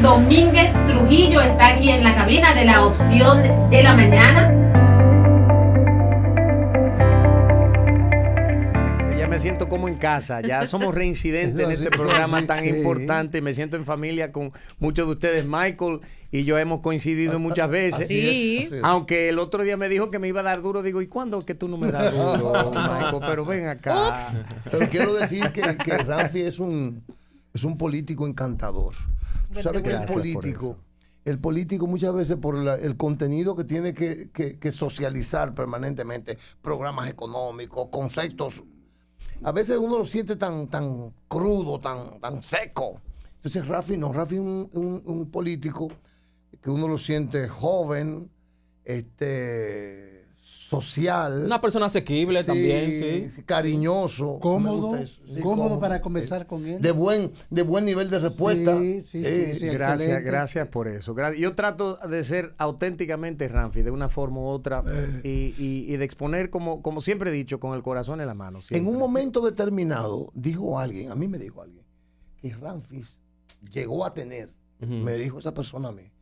Domínguez Trujillo está aquí en la cabina de la opción de la mañana. Ya me siento como en casa, ya somos reincidentes en este programa tan importante, me siento en familia con muchos de ustedes, Michael y yo hemos coincidido ah, muchas ah, veces. Sí. Aunque el otro día me dijo que me iba a dar duro, digo, ¿y cuándo que tú no me das duro, Michael? Pero ven acá. Pero quiero decir que, que Rafi es un es un político encantador. Tú sabes que el político, el político muchas veces por el contenido que tiene que, socializar permanentemente, programas económicos, conceptos, a veces uno lo siente tan, tan crudo, tan, tan seco. Entonces Rafi no, Rafi es un, un político que uno lo siente joven, este social. Una persona asequible también, Cariñoso. Cómodo. cómodo, para conversar eh, con él. De buen, de buen nivel de respuesta. Eh, gracias, gracias por eso. Yo trato de ser auténticamente Ramfi, de una forma u otra, eh. y, de exponer, como, como siempre he dicho, con el corazón en la mano. En un momento determinado, dijo alguien, a mí me dijo alguien, que Ramfis llegó a tener, me dijo esa persona a mí,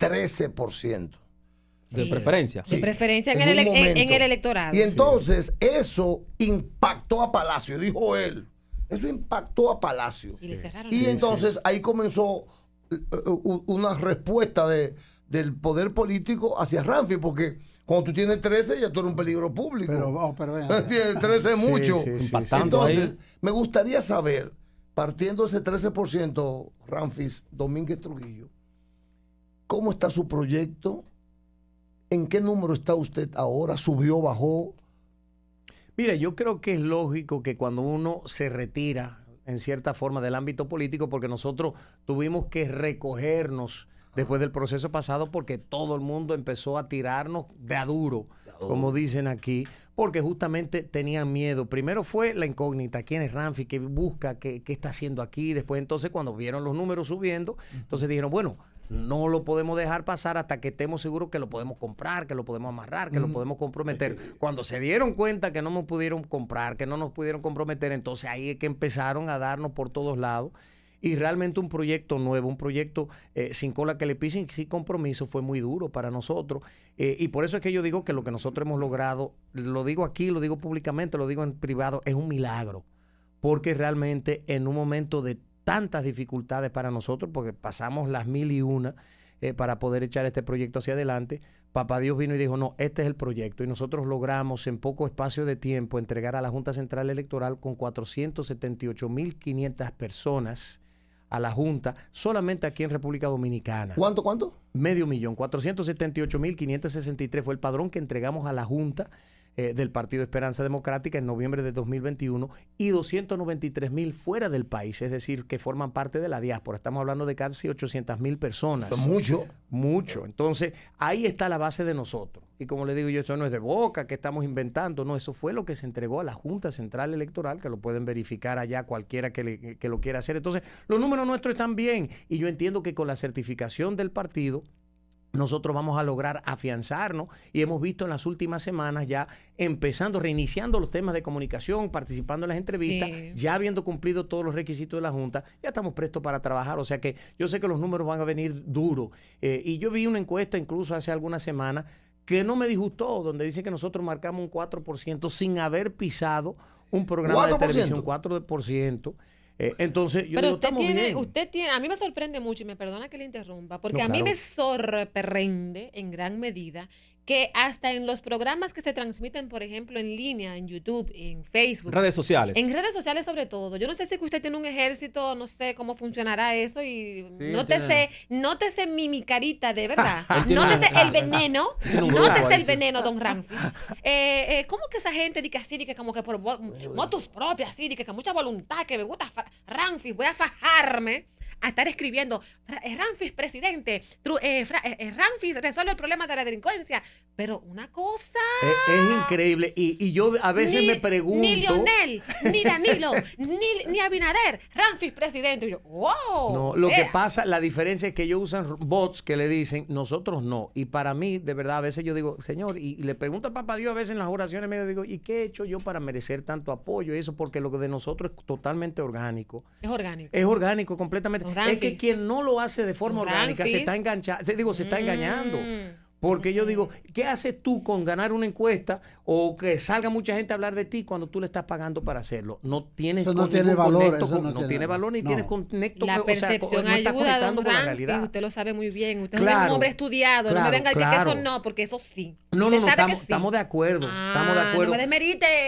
13%. De preferencia. De preferencia en, el, electoral electorado. Y entonces eso impactó a Palacio, dijo él. Eso impactó a Palacio. Y, entonces ahí comenzó eh, eh, una respuesta de, del poder político hacia Ramfi, porque cuando tú tienes 13 ya tú eres un peligro público. Pero, oh, pero tienes 13 mucho. entonces, me gustaría saber, partiendo ese 13%, Ramfis Domínguez Trujillo, ¿cómo está su proyecto? ¿En qué número está usted ahora? ¿Subió, bajó? Mire, yo creo que es lógico que cuando uno se retira, en cierta forma, del ámbito político, porque nosotros tuvimos que recogernos después del proceso pasado, porque todo el mundo empezó a tirarnos de aduro, como dicen aquí, porque justamente tenían miedo. Primero fue la incógnita, quién es Ramfi, qué busca, qué, qué está haciendo aquí. Después entonces, cuando vieron los números subiendo, entonces dijeron, bueno, no lo podemos dejar pasar hasta que estemos seguros que lo podemos comprar, que lo podemos amarrar, que lo podemos comprometer. Cuando se dieron cuenta que no nos pudieron comprar, que no nos pudieron comprometer, entonces ahí es que empezaron a darnos por todos lados. Y realmente un proyecto nuevo, un proyecto eh, sin cola que le pisen, sin compromiso, fue muy duro para nosotros. Eh, y por eso es que yo digo que lo que nosotros hemos logrado, lo digo aquí, lo digo públicamente, lo digo en privado, es un milagro. Porque realmente en un momento de tantas dificultades para nosotros, porque pasamos las mil y una eh, para poder echar este proyecto hacia adelante. Papá Dios vino y dijo, no, este es el proyecto. Y nosotros logramos en poco espacio de tiempo entregar a la Junta Central Electoral con 478.500 personas a la Junta solamente aquí en República Dominicana. ¿Cuánto, cuánto? Medio millón. 478.563 fue el padrón que entregamos a la Junta eh, del Partido Esperanza Democrática en noviembre de 2021 y 293 mil fuera del país, es decir, que forman parte de la diáspora. Estamos hablando de casi 800 mil personas. mucho. Mucho. Entonces, ahí está la base de nosotros. Y como le digo yo, esto no es de boca que estamos inventando, no, eso fue lo que se entregó a la Junta Central Electoral, que lo pueden verificar allá cualquiera que, que lo quiera hacer. Entonces, los números nuestros están bien y yo entiendo que con la certificación del partido nosotros vamos a lograr afianzarnos y hemos visto en las últimas semanas ya empezando, reiniciando los temas de comunicación, participando en las entrevistas, ya habiendo cumplido todos los requisitos de la Junta, ya estamos prestos para trabajar. O sea que yo sé que los números van a venir duros. Eh, y yo vi una encuesta incluso hace algunas semanas que no me disgustó, donde dice que nosotros marcamos un 4% sin haber pisado un programa de televisión, 4%. Eh, entonces, yo Pero usted tiene, usted tiene, a mí me sorprende mucho, y me perdona que le interrumpa, porque a mí me sorprende en gran medida que hasta en los programas que se transmiten, por ejemplo, en línea, en YouTube, en Facebook. Redes sociales. En redes sociales sobre todo. Yo no sé si usted tiene un ejército, no sé cómo funcionará eso y nótese, nótese mi, mi carita de verdad. no el veneno, no el veneno, don Ramfi. Eh, eh, ¿Cómo que esa gente dice así, que como que por motos propias, así, que que mucha voluntad, que me gusta, Ramfi, voy a fajarme? a estar escribiendo, eh, Ramfis presidente, eh, eh, resuelve el problema de la delincuencia. Pero una cosa... E-, es, increíble. Y, yo a veces me pregunto... Ni Lionel, ni Danilo, ni, ni, Abinader, Ramfis presidente. Y yo, wow. No, lo que pasa, la diferencia es que ellos usan bots que le dicen, nosotros no. Y para mí, de verdad, a veces yo digo, Señor, y, le pregunto a papá Dios a veces en las oraciones, medio digo, ¿y qué he hecho yo para merecer tanto apoyo? Y eso, porque lo de nosotros es totalmente orgánico. Es orgánico. Es orgánico, completamente. Es que quien no lo hace de forma orgánica se está enganchando, digo, se está engañando. Mm. Porque yo digo, ¿qué haces tú con ganar una encuesta o que salga mucha gente a hablar de ti cuando tú le estás pagando para hacerlo? No tienes eso no tiene valor, no, tiene, valor ni tiene tienes conecto. o sea, no ayuda conectando con la realidad. Usted lo sabe muy bien. Usted es un hombre estudiado. no me venga a decir que eso no, porque eso sí. No, no, no, estamos, de acuerdo. estamos de ah, acuerdo.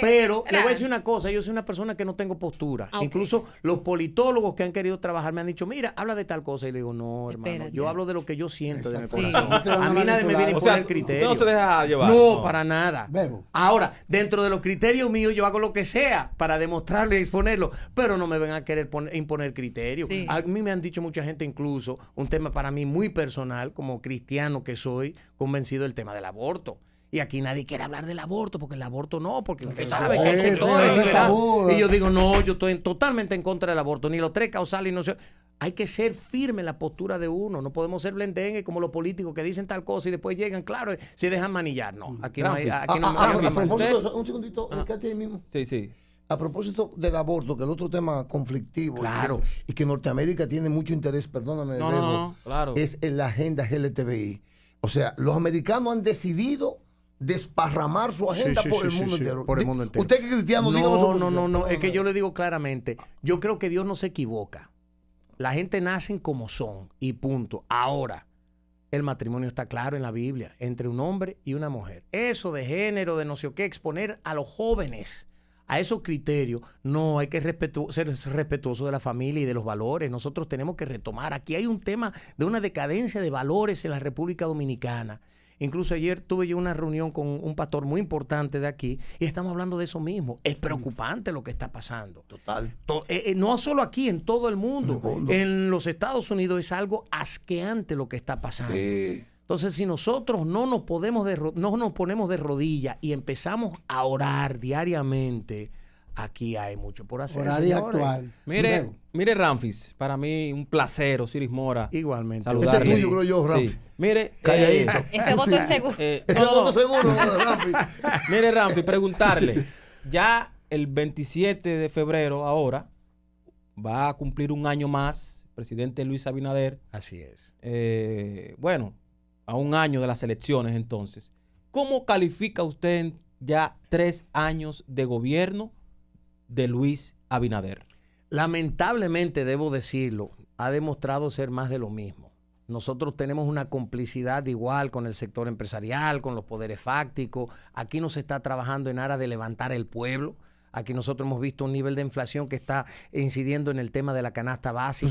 Pero le voy a decir una cosa. Yo soy una persona que no tengo postura. Ah, Incluso los politólogos que han querido trabajar me han dicho, mira, habla de tal cosa. Y le digo, no, hermano, yo hablo de lo que yo siento de mi corazón. A mí nadie me no se deja llevar. No, para nada. Ahora, dentro de los criterios míos, yo hago lo que sea para demostrarlo y exponerlo, pero no me ven a querer imponer criterio. A mí me han dicho mucha gente, incluso, un tema para mí muy personal, como cristiano que soy, convencido del tema del aborto. Y aquí nadie quiere hablar del aborto, porque el aborto no, porque usted sabe que y yo digo, no, yo estoy totalmente en contra del aborto, ni los tres causales, y no sé. Hay que ser firme en la postura de uno. No podemos ser blendengues como los políticos que dicen tal cosa y después llegan, claro, eh, se dejan manillar. No, mm, aquí no hay. Aquí no ah, ah, un segundito, eh, ah. ahí mismo. Sí, sí. A propósito del aborto, que es el otro tema conflictivo y, que, Norteamérica tiene mucho interés, perdóname, es en la agenda LTBI. O sea, los americanos han decidido desparramar su agenda por, el mundo entero. Usted que es cristiano, No, no, no, no, es que yo le digo claramente, yo creo que Dios no se equivoca. La gente nace como son y punto. Ahora, el matrimonio está claro en la Biblia, entre un hombre y una mujer. Eso de género, de no sé qué, exponer a los jóvenes a esos criterios, no, hay que ser respetuoso de la familia y de los valores. Nosotros tenemos que retomar. Aquí hay un tema de una decadencia de valores en la República Dominicana Incluso ayer tuve yo una reunión con un pastor muy importante de aquí y estamos hablando de eso mismo. Es mm. preocupante lo que está pasando. Total. Eh, eh, no solo aquí, en todo el mundo. En los Estados Unidos es algo asqueante lo que está pasando. Entonces, si nosotros no podemos no nos ponemos de rodillas y empezamos a orar diariamente, aquí hay mucho por hacer. actual. Mire, mire Ramfis, para mí un placer, Osiris Mora. Igualmente. Saludarle. Este tuyo, creo yo, Ramfis. Mire. ese voto es seguro. voto seguro, Ramfis. mire, Ramfis, preguntarle. Ya el 27 de febrero, ahora, va a cumplir un año más, presidente Luis Abinader. Así es. Eh, bueno, a un año de las elecciones, entonces. ¿Cómo califica usted ya tres años de gobierno? de Luis Abinader. Lamentablemente, debo decirlo, ha demostrado ser más de lo mismo. Nosotros tenemos una complicidad igual con el sector empresarial, con los poderes fácticos. Aquí no se está trabajando en aras de levantar el pueblo, Aquí nosotros hemos visto un nivel de inflación que está incidiendo en el tema de la canasta básica.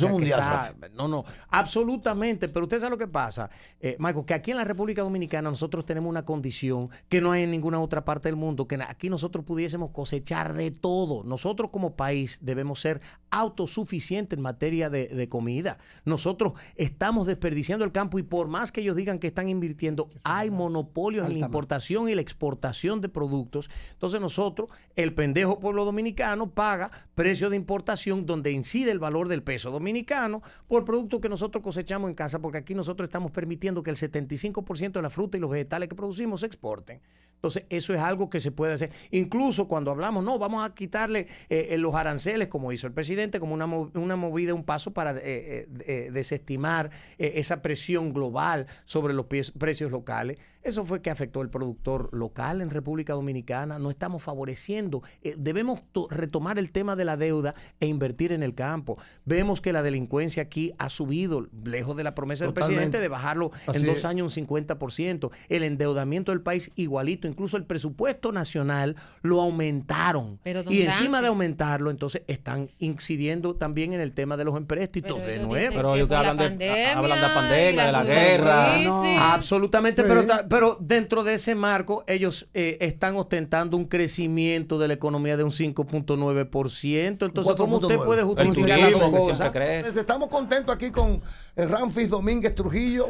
no, no, absolutamente. Pero usted sabe lo que pasa, eh, que aquí en la República Dominicana nosotros tenemos una condición que no hay en ninguna otra parte del mundo, que aquí nosotros pudiésemos cosechar de todo. Nosotros como país debemos ser autosuficientes en materia de, de comida. Nosotros estamos desperdiciando el campo y por más que ellos digan que están invirtiendo, hay monopolios en la importación y la exportación de productos. Entonces nosotros, el pendejo pueblo dominicano paga precio de importación donde incide el valor del peso dominicano por producto que nosotros cosechamos en casa, porque aquí nosotros estamos permitiendo que el 75% de la fruta y los vegetales que producimos se exporten. Entonces, eso es algo que se puede hacer. Incluso cuando hablamos, no, vamos a quitarle eh, eh, los aranceles, como hizo el presidente, como una, movida, un paso para eh, desestimar esa presión global sobre los precios locales. Eso fue que afectó al productor local en República Dominicana. No estamos favoreciendo. debemos retomar el tema de la deuda e invertir en el campo. Vemos que la delincuencia aquí ha subido, lejos de la promesa del presidente de bajarlo en dos años un 50%. El endeudamiento del país igualito incluso el presupuesto nacional, lo aumentaron. y encima de aumentarlo, entonces están incidiendo también en el tema de los empréstitos de nuevo. Pero ellos hablan, de, hablan de la pandemia, de la, guerra. absolutamente, pero, pero dentro de ese marco, ellos eh, están ostentando un crecimiento de la economía de un 5.9%. Entonces, ¿cómo usted puede justificar las dos Estamos contentos aquí con Ramfis Domínguez Trujillo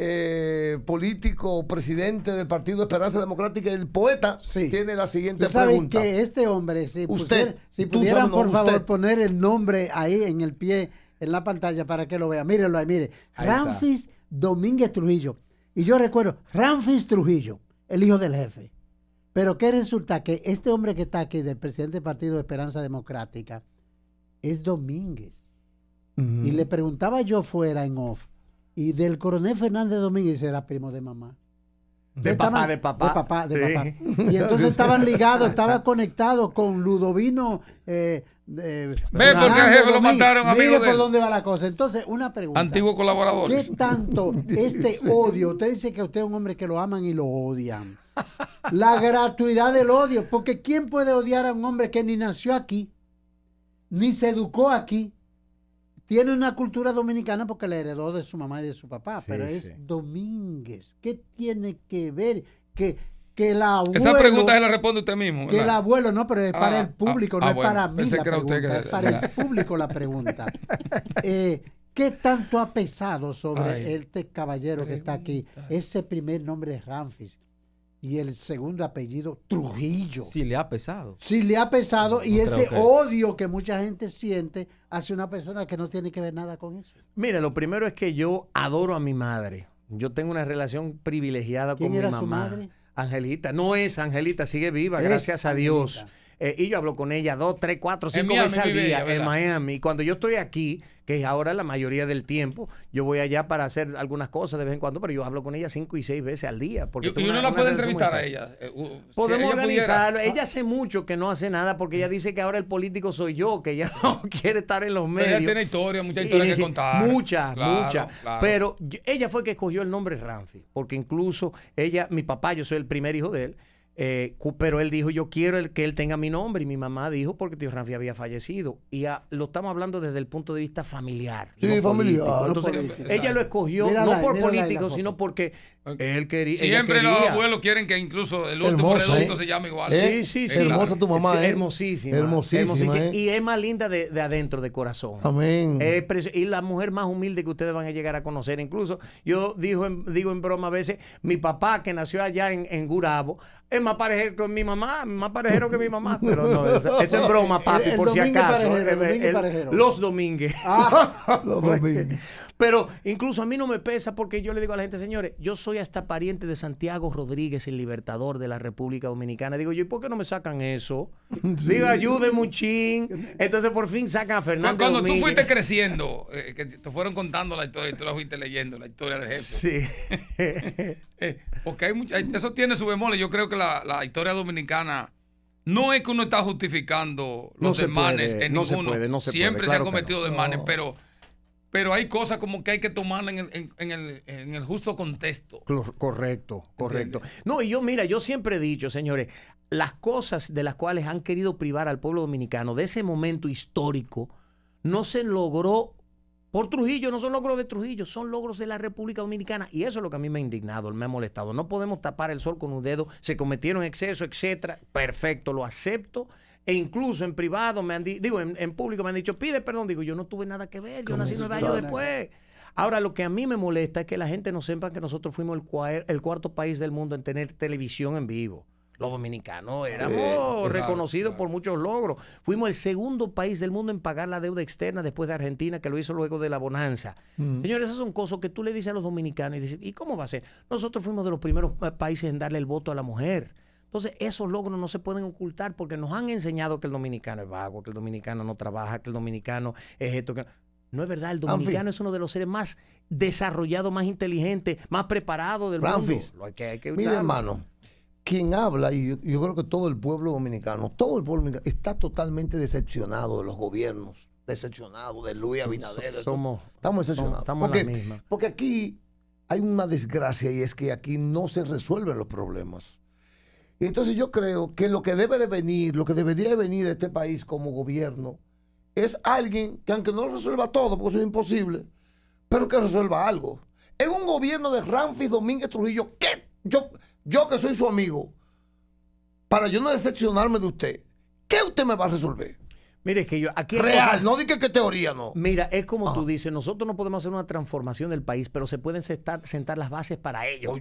eh, político, presidente del Partido Esperanza Democrática, el poeta, tiene la siguiente pregunta. que este hombre, si, usted, si pudieran, por favor, poner el nombre ahí en el pie, en la pantalla, para que lo vea. Mírenlo ahí, mire. Ramfis Domínguez Trujillo. Y yo recuerdo, Ramfis Trujillo, el hijo del jefe. Pero que resulta? Que este hombre que está aquí, del presidente del Partido Esperanza Democrática, es Domínguez. Y le preguntaba yo fuera en off y del coronel Fernández Domínguez era primo de mamá. De papá, de papá, de papá. Y entonces estaban ligados, estaba conectado con Ludovino. Eh, eh, Ve, porque lo mataron, amigo Mire por dónde va la cosa. Entonces, una pregunta. Antiguo colaborador. ¿Qué tanto este odio? Usted dice que usted es un hombre que lo aman y lo odian. La gratuidad del odio. Porque ¿quién puede odiar a un hombre que ni nació aquí, ni se educó aquí, tiene una cultura dominicana porque la heredó de su mamá y de su papá, pero es Domínguez. ¿Qué tiene que ver que, que el abuelo... Esa pregunta se la responde usted mismo. Que el abuelo, no, pero es para ah, el público, ah, no es ah, para mí la pregunta, que... es para el público la pregunta. Eh, ¿Qué tanto ha pesado sobre este caballero que está aquí? Ese primer nombre es Ramfis y el segundo apellido Trujillo. Sí le ha pesado. Sí le ha pesado y ese odio que mucha gente siente hacia una persona que no tiene que ver nada con eso. Mira, lo primero es que yo adoro a mi madre. Yo tengo una relación privilegiada con mi mamá. madre? Angelita, no es Angelita, sigue viva, gracias a Dios. Eh, y yo hablo con ella dos, tres, cuatro, cinco veces al día en Miami. Cuando yo estoy aquí, que es ahora la mayoría del tiempo, yo voy allá para hacer algunas cosas de vez en cuando, pero yo hablo con ella cinco y seis veces al día. Porque y, uno la puede entrevistar a eh, ella. Podemos organizarlo. Ella ah. hace mucho que no hace nada porque ella mm. dice que ahora el político soy yo, que ella no quiere estar en los medios. ella tiene historia, mucha historia que contar. Muchas, muchas. Pero ella fue que escogió el nombre Ramfi, porque incluso ella, mi papá, yo soy el primer hijo de él eh, pero él dijo, yo quiero que él tenga mi nombre. Y mi mamá dijo, porque tío Ramfi había fallecido. Y lo estamos hablando desde el punto de vista familiar. Sí, familiar. ella lo escogió no por político, sino porque él quería. Siempre los abuelos quieren que incluso el último ¿eh? se llame igual. sí, ¿Eh? sí, sí. Hermosa tu mamá. hermosísima. Hermosísima. y es más linda de, adentro, de corazón. Amén. y la mujer más humilde que ustedes van a llegar a conocer. Incluso yo digo en, digo en broma a veces, mi papá que nació allá en, en Gurabo, es más parejero que mi mamá, más parejero que mi mamá. Pero no, eso es broma, papi, por si acaso. los domingues. Ah, los Pero incluso a mí no me pesa porque yo le digo a la gente, señores, yo soy hasta pariente de Santiago Rodríguez, el libertador de la República Dominicana. Digo, yo, ¿y por qué no me sacan eso? Sí. Digo, ayúdenme Entonces por fin sacan a Fernando. Cuando, cuando tú fuiste creciendo, eh, que te fueron contando la historia y tú la fuiste leyendo, la historia del jefe. Sí. Eh, porque hay mucha, eso tiene su bemol, yo creo que la, historia dominicana no es que uno está justificando los demanes en no ninguno. Siempre se han cometido demanes pero, pero hay cosas como que hay que tomarlas en, el, justo contexto. Correcto, correcto. No, y yo, mira, yo siempre he dicho, señores, las cosas de las cuales han querido privar al pueblo dominicano de ese momento histórico no se logró por Trujillo, no son logros de Trujillo, son logros de la República Dominicana. Y eso es lo que a mí me ha indignado, me ha molestado. No podemos tapar el sol con un dedo, se cometieron excesos, etcétera. Perfecto, lo acepto. E incluso en privado me han digo, en, público me han dicho, pide perdón. Digo, yo no tuve nada que ver, yo nací nueve años después. Ahora, lo que a mí me molesta es que la gente no sepa que nosotros fuimos el cuarto país del mundo en tener televisión en vivo. Los dominicanos éramos reconocidos por muchos logros. Fuimos el segundo país del mundo en pagar la deuda externa después de Argentina, que lo hizo luego de la bonanza. Mm. Señores, esas son cosas que tú le dices a los dominicanos y dices, ¿y cómo va a ser? Nosotros fuimos de los primeros países en darle el voto a la mujer. Entonces, esos logros no se pueden ocultar porque nos han enseñado que el dominicano es vago, que el dominicano no trabaja, que el dominicano es esto, que... No es verdad, el dominicano es uno de los seres más desarrollados, más inteligentes, más preparados del mundo. hay que Mira, hermano, quien habla, y yo, creo que todo el pueblo dominicano, todo el pueblo dominicano está totalmente decepcionado de los gobiernos, decepcionado de Luis Abinader. estamos decepcionados. Estamos porque, porque aquí hay una desgracia y es que aquí no se resuelven los problemas. Y entonces yo creo que lo que debe de venir, lo que debería de venir a este país como gobierno, es alguien que aunque no lo resuelva todo, porque es imposible, pero que resuelva algo. En un gobierno de Ramfis Domínguez Trujillo, ¿qué? Yo, yo que soy su amigo, para yo no decepcionarme de usted, ¿qué usted me va a resolver? Mire, es que yo aquí. Real, no diga que teoría, no. Mira, es como tú ah. dices, nosotros no podemos hacer una transformación del país, pero se pueden sentar, las bases para ello.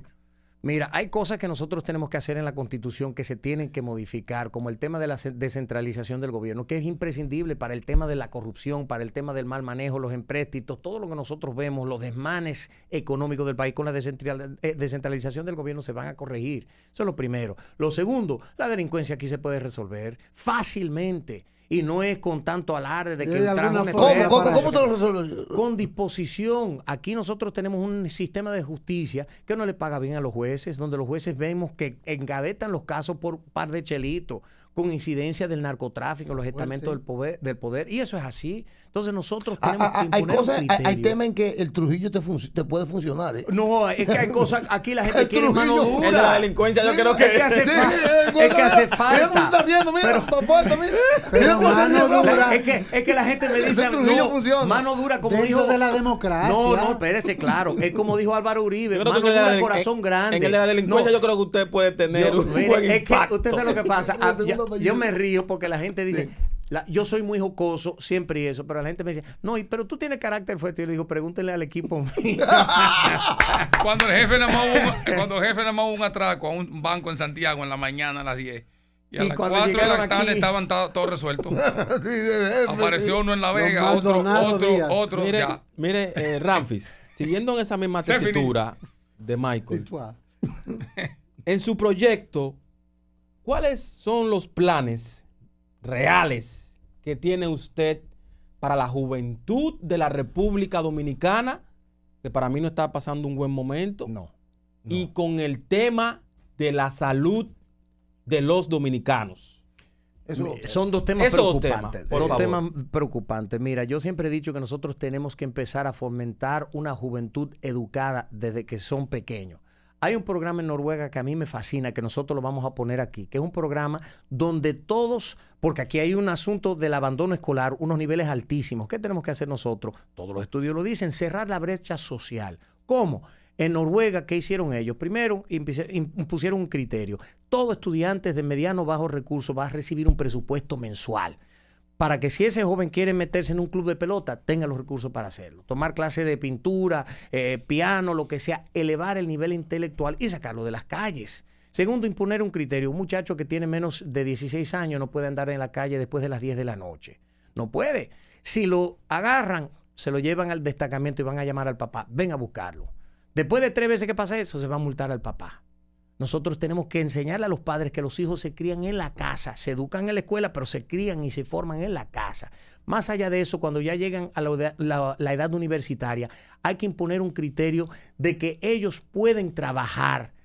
Mira, hay cosas que nosotros tenemos que hacer en la Constitución que se tienen que modificar, como el tema de la descentralización del gobierno, que es imprescindible para el tema de la corrupción, para el tema del mal manejo, los empréstitos, todo lo que nosotros vemos, los desmanes económicos del país con la eh, descentralización del gobierno se van a corregir. Eso es lo primero. Lo segundo, la delincuencia aquí se puede resolver fácilmente y no es con tanto alarde de que entramos ¿Cómo, ¿cómo, cómo se lo Con disposición. Aquí nosotros tenemos un sistema de justicia que no le paga bien a los jueces, donde los jueces vemos que engavetan los casos por par de chelitos, con incidencia del narcotráfico, los estamentos del poder. Y eso es así. Entonces nosotros ah, ah, tenemos que ah, imponer hay, cosas, un criterio. hay, hay temas en que el Trujillo te, te puede funcionar. ¿eh? No, es que hay cosas, aquí la gente quiere Trujillo, mano dura. la delincuencia, yo creo que... Es que hace, sí, eh, es que hace falta. Mira cómo está riendo, mira, mira Dura. Es, que, es que la gente me dice, no, funciona. mano dura, como Dentro dijo... de la democracia. No, no, espérese, claro. Es como dijo Álvaro Uribe, mano dura, de corazón grande. En el de la delincuencia no, yo creo que usted puede tener Es que usted sabe lo que pasa. yo, me río porque la gente dice, yo soy muy jocoso, siempre y eso, pero la gente me dice, no, pero tú tienes carácter fuerte. Yo le digo, pregúntenle al equipo mío. cuando el jefe nada cuando el jefe nada un atraco a un banco en Santiago en la mañana a las 10. Y a las 4 de la tarde estaban todos resueltos. Apareció uno en La Vega, otro, otro, otro. Mire, mire eh, Ramfis, siguiendo en esa misma tesitura de Michael, en su proyecto, ¿cuáles son los planes? reales que tiene usted para la juventud de la República Dominicana, que para mí no está pasando un buen momento. No. Y con el tema de la salud de los dominicanos. son dos temas preocupantes. dos temas preocupantes. Mira, yo siempre he dicho que nosotros tenemos que empezar a fomentar una juventud educada desde que son pequeños. Hay un programa en Noruega que a mí me fascina, que nosotros lo vamos a poner aquí, que es un programa donde todos, porque aquí hay un asunto del abandono escolar, unos niveles altísimos. ¿Qué tenemos que hacer nosotros? Todos los estudios lo dicen, cerrar la brecha social. ¿Cómo? En Noruega, ¿qué hicieron ellos? Primero, impusieron un criterio. Todo estudiante de mediano o bajo recurso va a recibir un presupuesto mensual para que si ese joven quiere meterse en un club de pelota, tenga los recursos para hacerlo. Tomar clases de pintura, eh, piano, lo que sea, elevar el nivel intelectual y sacarlo de las calles. Segundo, imponer un criterio. Un muchacho que tiene menos de 16 años no puede andar en la calle después de las 10 de la noche. No puede. Si lo agarran, se lo llevan al destacamento y van a llamar al papá. Ven a buscarlo. Después de tres veces que pasa eso, se va a multar al papá. Nosotros tenemos que enseñarle a los padres que los hijos se crían en la casa, se educan en la escuela, pero se crían y se forman en la casa. Más allá de eso, cuando ya llegan a la, edad universitaria, hay que imponer un criterio de que ellos pueden trabajar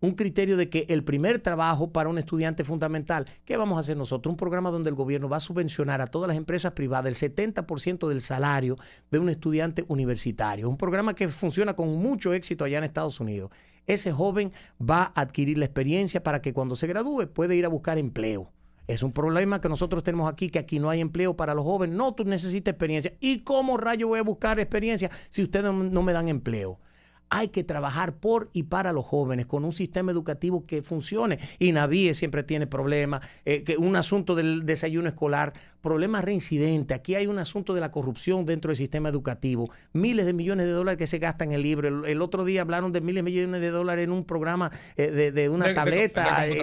un criterio de que el primer trabajo para un estudiante fundamental, ¿qué vamos a hacer nosotros? Un programa donde el gobierno va a subvencionar a todas las empresas privadas el 70% del salario de un estudiante universitario. Un programa que funciona con mucho éxito allá en Estados Unidos ese joven va a adquirir la experiencia para que cuando se gradúe puede ir a buscar empleo. Es un problema que nosotros tenemos aquí, que aquí no hay empleo para los jóvenes. No, tú necesitas experiencia. ¿Y cómo rayo voy a buscar experiencia si ustedes no me dan empleo? hay que trabajar por y para los jóvenes, con un sistema educativo que funcione. Y Navíe siempre tiene problemas, eh, que un asunto del desayuno escolar, problemas reincidentes. Aquí hay un asunto de la corrupción dentro del sistema educativo. Miles de millones de dólares que se gastan en el libro. El, otro día hablaron de miles de millones de dólares en un programa eh, de, una tableta. Eh,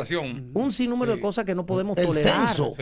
un sinnúmero de cosas que no podemos tolerar. Censo.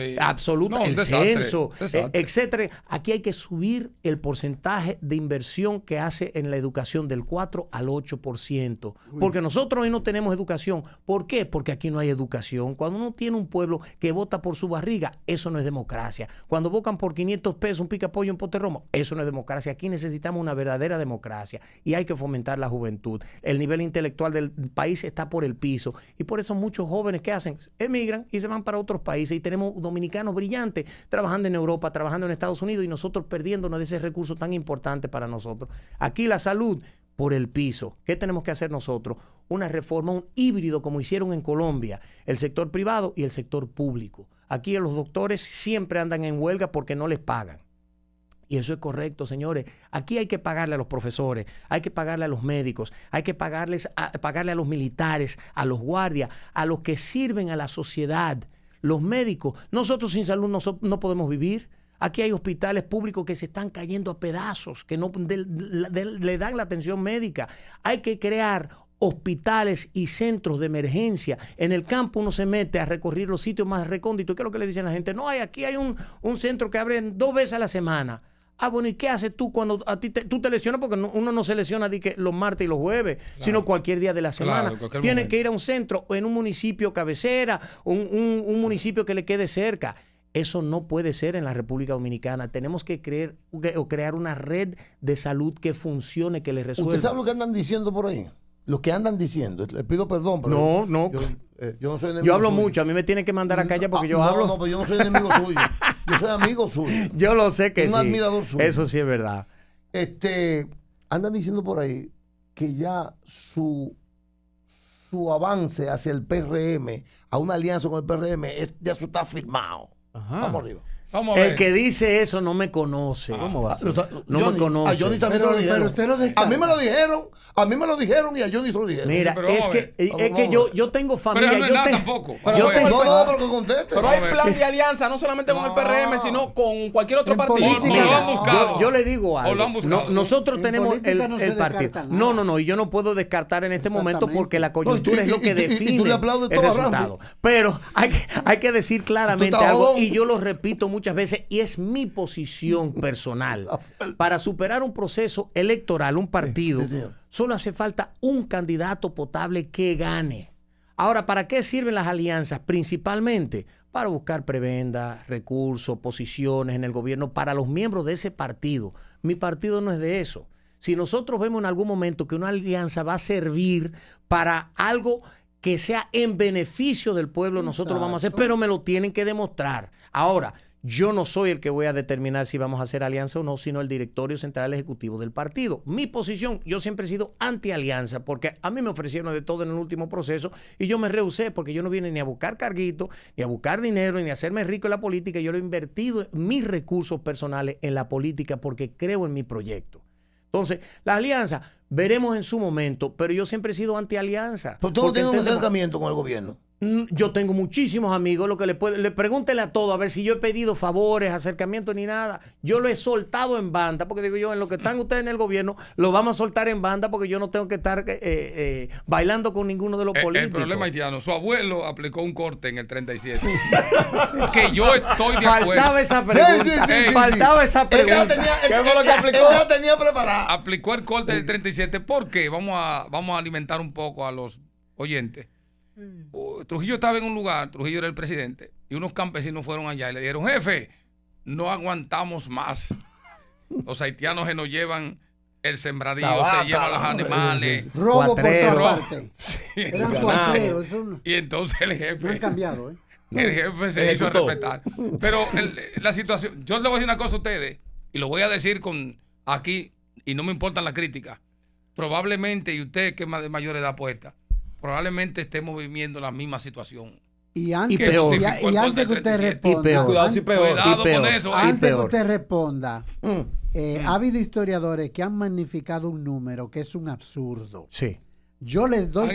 el etcétera. Aquí hay que subir el porcentaje de inversión que hace en la educación del 4 a al 8%. Porque nosotros hoy no tenemos educación. ¿Por qué? Porque aquí no hay educación. Cuando uno tiene un pueblo que vota por su barriga, eso no es democracia. Cuando votan por 500 pesos un pica pollo en Romo, eso no es democracia. Aquí necesitamos una verdadera democracia y hay que fomentar la juventud. El nivel intelectual del país está por el piso y por eso muchos jóvenes que hacen emigran y se van para otros países y tenemos dominicanos brillantes trabajando en Europa, trabajando en Estados Unidos y nosotros perdiéndonos de ese recurso tan importante para nosotros. Aquí la salud, por el piso. ¿Qué tenemos que hacer nosotros? Una reforma, un híbrido como hicieron en Colombia, el sector privado y el sector público. Aquí los doctores siempre andan en huelga porque no les pagan. Y eso es correcto, señores. Aquí hay que pagarle a los profesores, hay que pagarle a los médicos, hay que pagarles a, pagarle a los militares, a los guardias, a los que sirven a la sociedad, los médicos. Nosotros sin salud no podemos vivir. Aquí hay hospitales públicos que se están cayendo a pedazos, que no le dan la atención médica. Hay que crear hospitales y centros de emergencia. En el campo uno se mete a recorrer los sitios más recónditos. ¿Qué es lo que le dicen a la gente? No, hay aquí hay un, un centro que abren dos veces a la semana. Ah, bueno, ¿y qué haces tú cuando a ti te, tú te lesionas? Porque uno no se lesiona los martes y los jueves, sino cualquier día de la semana. Tienes que ir a un centro en un municipio cabecera, un, un, un municipio que le quede cerca. Eso no puede ser en la República Dominicana. Tenemos que creer o crear una red de salud que funcione, que le resuelva. ¿Usted sabe lo que andan diciendo por ahí? Lo que andan diciendo. Le pido perdón, pero. No, no. Yo, no Yo eh, hablo mucho. A mí me tienen que mandar a mm, calle porque ah, yo hablo. No, no, pero yo no soy enemigo suyo. Yo soy amigo suyo. Yo lo sé que Un Un admirador suyo. Eso sí es verdad. Este, andan diciendo por ahí que ya su su avance hacia el PRM, a una alianza con el PRM, ya eso está firmado. Vamos arriba. El que dice eso no me conoce. Ah, ¿Cómo va? No me conoce. A también lo dijeron. a mí me lo dijeron. A mí me lo dijeron y a Johnny se lo dijeron. Mira, eh, es que, es que yo, yo tengo familia. Pero no yo tampoco. Pero tengo... No, conteste. Pero hay plan de alianza, no solamente con el PRM, sino con cualquier otro partido. Yo, yo, le digo algo. nosotros tenemos el, partido. No, no, no. Y yo no puedo descartar en este momento porque la coyuntura es lo que define el resultado. Pero hay que decir claramente algo y yo lo repito muy muchas veces, y es mi posición personal, para superar un proceso electoral, un partido, solo hace falta un candidato potable que gane. Ahora, ¿para qué sirven las alianzas? Principalmente para buscar prebendas, recursos, posiciones en el gobierno para los miembros de ese partido. Mi partido no es de eso. Si nosotros vemos en algún momento que una alianza va a servir para algo que sea en beneficio del pueblo, nosotros lo vamos a hacer, pero me lo tienen que demostrar. Ahora, yo no soy el que voy a determinar si vamos a hacer alianza o no, sino el directorio central ejecutivo del partido. Mi posición, yo siempre he sido anti-alianza, porque a mí me ofrecieron de todo en el último proceso y yo me rehusé, porque yo no vine ni a buscar carguito, ni a buscar dinero, ni a hacerme rico en la política. Yo lo he invertido mis recursos personales en la política porque creo en mi proyecto. Entonces, la alianza, veremos en su momento, pero yo siempre he sido anti-alianza. Pero tú no un acercamiento con el gobierno. Mm, yo tengo muchísimos amigos, lo que le puede, le pregúntele a todo, a ver si yo he pedido favores, acercamientos ni nada. Yo lo he soltado en banda, porque digo yo, en lo que están ustedes en el gobierno, lo vamos a soltar en banda porque yo no tengo que estar eh, eh, bailando con ninguno de los eh, políticos. El problema haitiano, su abuelo aplicó un corte en el 37. que yo estoy de Faltaba esa pregunta. Sí, sí, sí, faltaba esa pregunta. tenía, tenía preparado. Aplicó el corte del 37. ¿Por qué? Vamos a, vamos a alimentar un poco a los oyentes. Trujillo estaba en un lugar, Trujillo era el presidente, y unos campesinos fueron allá y le dijeron, jefe, no aguantamos más. Los haitianos se nos llevan el sembradío, se llevan los animales. Robo por todas Y entonces el jefe... No cambiado, ¿eh? El jefe se hizo respetar. Pero la situación... Yo le voy a decir una cosa a ustedes, y lo voy a decir con aquí, y no me importa la crítica Probablemente, y usted que es de mayor edad poeta, probablemente estemos viviendo la misma situación. Y antes, que usted responda, Antes que usted responda, ha habido historiadores que han magnificado un número que es un absurdo. Sí. Yo les doy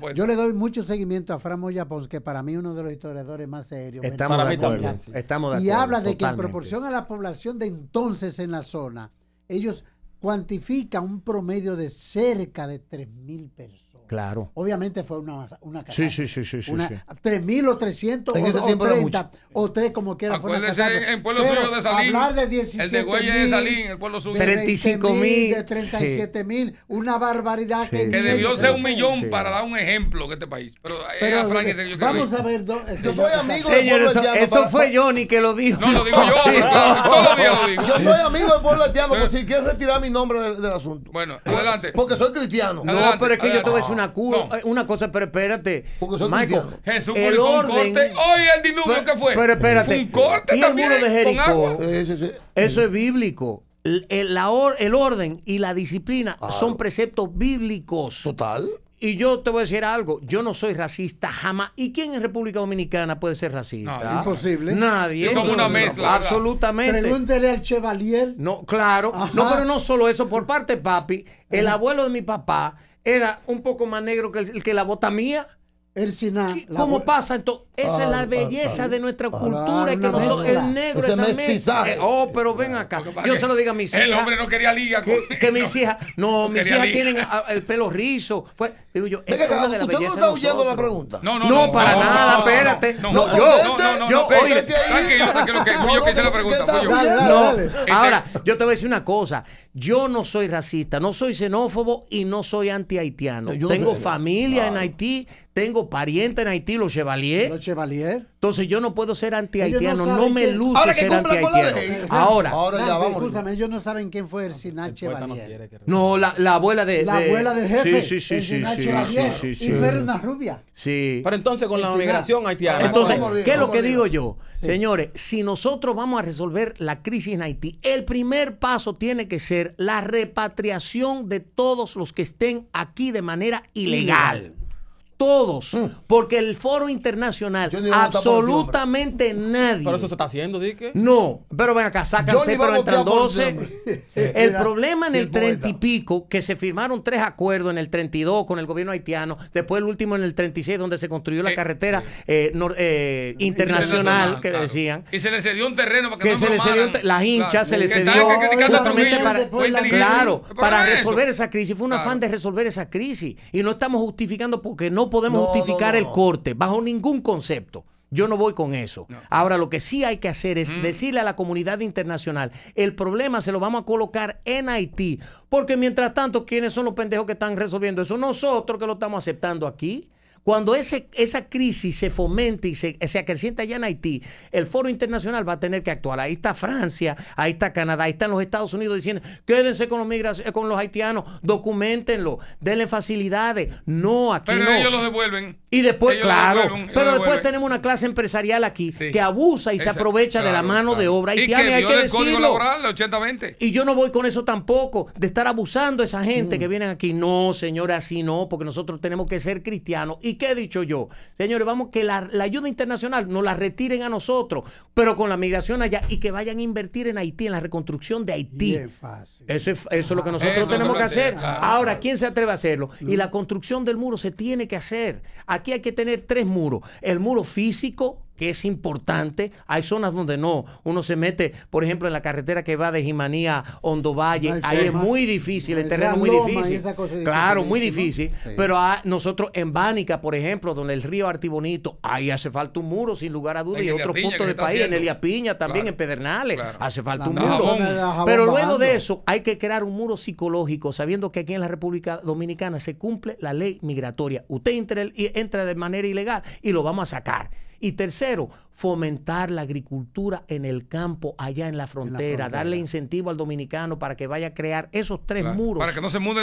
pues. yo le doy mucho seguimiento a Fran porque que para mí es uno de los historiadores más serios. Estamos, estamos Y habla de que en proporción a la población de entonces en la zona, ellos cuantifican un promedio de cerca de 3.000 personas. Claro. Obviamente fue una, una Sí, sí, sí, sí, sí. 3.000 o 300 en o, ese tiempo o 30, o 3 como quiera. Acuérdese en, Pueblo de Salín. Hablar de 17 El de Güeyes de Salín, el Pueblo Suyo. 35 mil. De 37 mil. Una barbaridad que... Que debió ser un millón para dar un ejemplo que este país. Pero, eh, Pero eh, vamos a ver... yo soy amigo eso, eso fue Johnny que lo dijo. No, lo digo yo. Yo soy amigo del Pueblo Haitiano, por si quieres retirar mi nombre del asunto. Bueno, adelante. Porque soy cristiano. No, pero es que yo te voy a eh, una, cosa, pero espérate. Michael, Jesús el corte. Oye, el diluvio que fue. Pero Un corte de Jericó. Eso es bíblico. El, orden y la disciplina son preceptos bíblicos. Total. Y yo te voy a decir algo, yo no soy racista jamás. ¿Y quién en República Dominicana puede ser racista? imposible. Nadie. Son una mezcla. Absolutamente. Pregúntele al Chevalier. No, claro. No, pero no solo eso. Por parte de papi, el abuelo de mi papá era un poco más negro que, el, que la bota mía. ¿Cómo pasa entonces? Esa es la belleza de nuestra cultura. que nosotros, el negro es mestizaje. oh, pero ven acá. Yo se lo digo a mis hijas. El hombre no quería liga. Que, mis hijas. No, mis hijas tienen ah, el pelo rizo. digo yo, es de la ¿Usted no está huyendo la pregunta? No, no, no. No, para nada, espérate. No, no, yo, no, Tranquilo, tranquilo, yo No, ahora, este- yo te voy a decir una cosa. Yo no soy racista, no soy xenófobo y no soy anti-haitiano. Tengo familia en Haití, tengo pariente en Haití, los Chevalier. Los Chevalier. Entonces yo no puedo ser anti-haitiano, no, me luce Ahora ser anti-haitiano. Ahora. Ahora ya ellos no saben quién fue el Chevalier. No, la, abuela de, La abuela del jefe. Sí, sí, sí, sí, Y Verna rubia. Sí. Pero entonces con la migración haitiana. Entonces, ¿qué es lo que digo yo? Señores, si nosotros vamos a resolver la crisis en Haití, el primer paso tiene que ser la repatriación de todos los que estén aquí de manera ilegal todos, mm. porque el foro internacional, absolutamente nadie. Pero eso se está haciendo, Dique. No, pero ven acá, sácanse, el entran 12. El problema en el treinta y pico, que se firmaron tres acuerdos en el 32 con el gobierno haitiano, después el último en el 36, donde se construyó la eh, carretera eh, eh, internacional, que decían. Y se le cedió un terreno para que, no se le cedió Las hinchas se le cedió. claro, para resolver esa crisis. Fue un afán de resolver esa crisis. Y no estamos justificando porque no podemos justificar el corte bajo ningún concepto. Yo no voy con eso. Ahora, lo que sí hay que hacer es mm. decirle a la comunidad internacional, el problema se lo vamos a colocar en Haití, porque mientras tanto, ¿quiénes son los pendejos que están resolviendo eso? Nosotros que lo estamos aceptando aquí. Cuando ese, esa crisis se fomente y se, se acrecienta allá en Haití, el foro internacional va a tener que actuar. Ahí está Francia, ahí está Canadá, ahí están los Estados Unidos diciendo, quédense con los, con los haitianos, documentenlo, denle facilidades. No, aquí pero ellos los devuelven. Y después, claro, pero después tenemos una clase empresarial aquí que abusa y se aprovecha de la mano de obra haitiana. Y que, hay que el Y yo no voy con eso tampoco, de estar abusando a esa gente mm. que viene aquí. No, señora, así no, porque nosotros tenemos que ser cristianos y qué he dicho yo? Señores, vamos que la, ayuda internacional nos la retiren a nosotros, pero con la migración allá y que vayan a invertir en Haití, en la reconstrucción de Haití. Eso es, eso lo que ah, nosotros tenemos que hacer. Ah, Ahora, ¿quién se atreve a hacerlo? Y la construcción del muro se tiene que hacer. Aquí hay que tener tres muros. El muro físico, que es importante. Hay zonas donde no. Uno se mete, por ejemplo, en la carretera que va de Jimanía a Hondo Valle. Ahí es muy difícil, el terreno es muy difícil. Claro, muy difícil. Pero ah, nosotros en Bánica, por ejemplo, donde el río Artibonito, ahí hace falta un muro, sin lugar a duda, en y otros puntos del país, en Elia Piña también, en Pedernales, hace falta un muro. Pero luego de eso, hay que crear un muro psicológico, sabiendo que aquí en la República Dominicana se cumple la ley migratoria. Usted entra de manera ilegal y lo vamos a sacar. Y tercero, fomentar la agricultura en el campo, allá en la frontera, darle incentivo al dominicano para que vaya a crear esos tres muros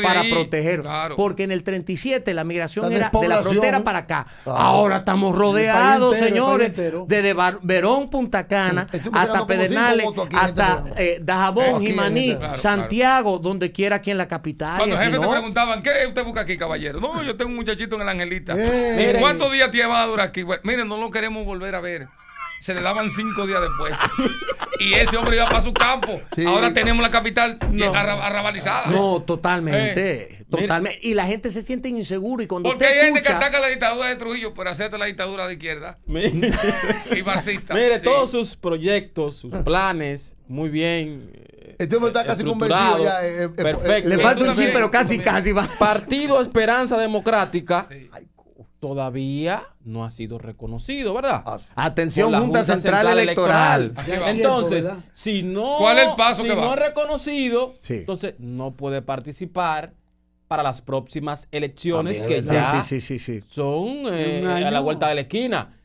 para que proteger. Porque en el 37 la migración era de la frontera para acá. Ahora estamos rodeados, señores, desde Verón, Punta Cana, hasta Pedernales, este hasta eh, Dajabón, este Jimaní, Santiago, donde quiera aquí en la capital. Cuando jefe no, te preguntaban, ¿qué usted busca aquí, caballero? No, yo tengo un muchachito en el Angelita. ¿y eh. ¿Cuántos días te va aquí? miren, no lo queremos volver a ver se le daban cinco días después. y ese hombre iba para su campo. Ahora tenemos la capital arrabalizada. No, totalmente. Eh, totalmente. Y la gente se siente inseguro. Y cuando Porque hay gente que ataca la dictadura de Trujillo por hacerte la dictadura de izquierda. y marxista. Mire, todos sus proyectos, sus planes, muy bien. Eh, este hombre está casi convencido eh, Le falta un chip, pero casi, casi va. Partido Esperanza Democrática. Sí todavía no ha sido reconocido, ¿verdad? Ah, Atención, Junta, Central, Electoral. Entonces, si no, ¿Cuál el paso reconocido, entonces no puede participar para las próximas elecciones que ya son eh, a la vuelta de la esquina.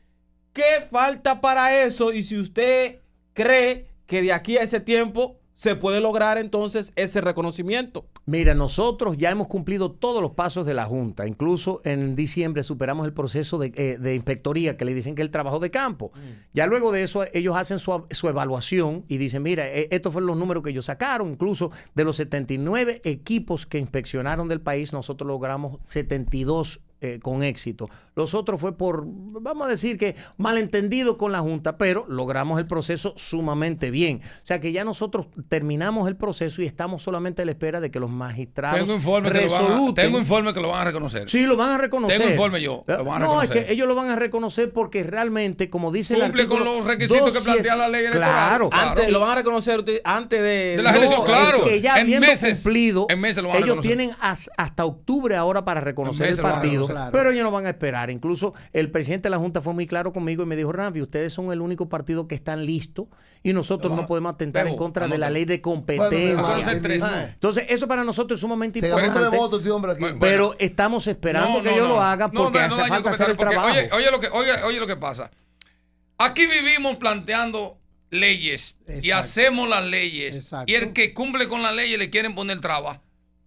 ¿Qué falta para eso? Y si usted cree que de aquí a ese tiempo se puede lograr entonces ese reconocimiento. Mira, nosotros ya hemos cumplido todos los pasos de la Junta. Incluso en diciembre superamos el proceso de, eh, inspectoría, que le dicen que es el trabajo de campo. Mm. Ya luego de eso, ellos hacen su, evaluación y dicen, mira, e, estos fueron los números que ellos sacaron. Incluso de los 79 equipos que inspeccionaron del país, nosotros logramos 72 eh, con éxito. Los otros fue por, vamos a decir que malentendido con la Junta, pero logramos el proceso sumamente bien. O sea que ya nosotros terminamos el proceso y estamos solamente a la espera de que los magistrados tengo informe resoluten. tengo un tengo informe que lo van a reconocer. Sí, lo van a reconocer. Tengo informe yo. Eh, no, es que ellos lo van a reconocer porque realmente, como dice Cumple el artículo, con los requisitos que plantea la ley electoral. Claro, claro. Antes, lo van a reconocer antes de, de la elección claro. que ya en meses, cumplido, ellos tienen hasta octubre ahora para reconocer el partido pero ellos no van a esperar. Incluso el presidente de la Junta fue muy claro conmigo y me dijo, Rafi, ustedes son el único partido que están listos y nosotros no podemos atentar en contra de la ley de competencia. Ah. Entonces, eso para nosotros es sumamente importante. Pero estamos esperando que ellos lo hagan porque hace falta hacer el trabajo. Oye, lo que, pasa. Aquí vivimos planteando leyes y hacemos las leyes. Y el que cumple con las leyes le quieren poner trabas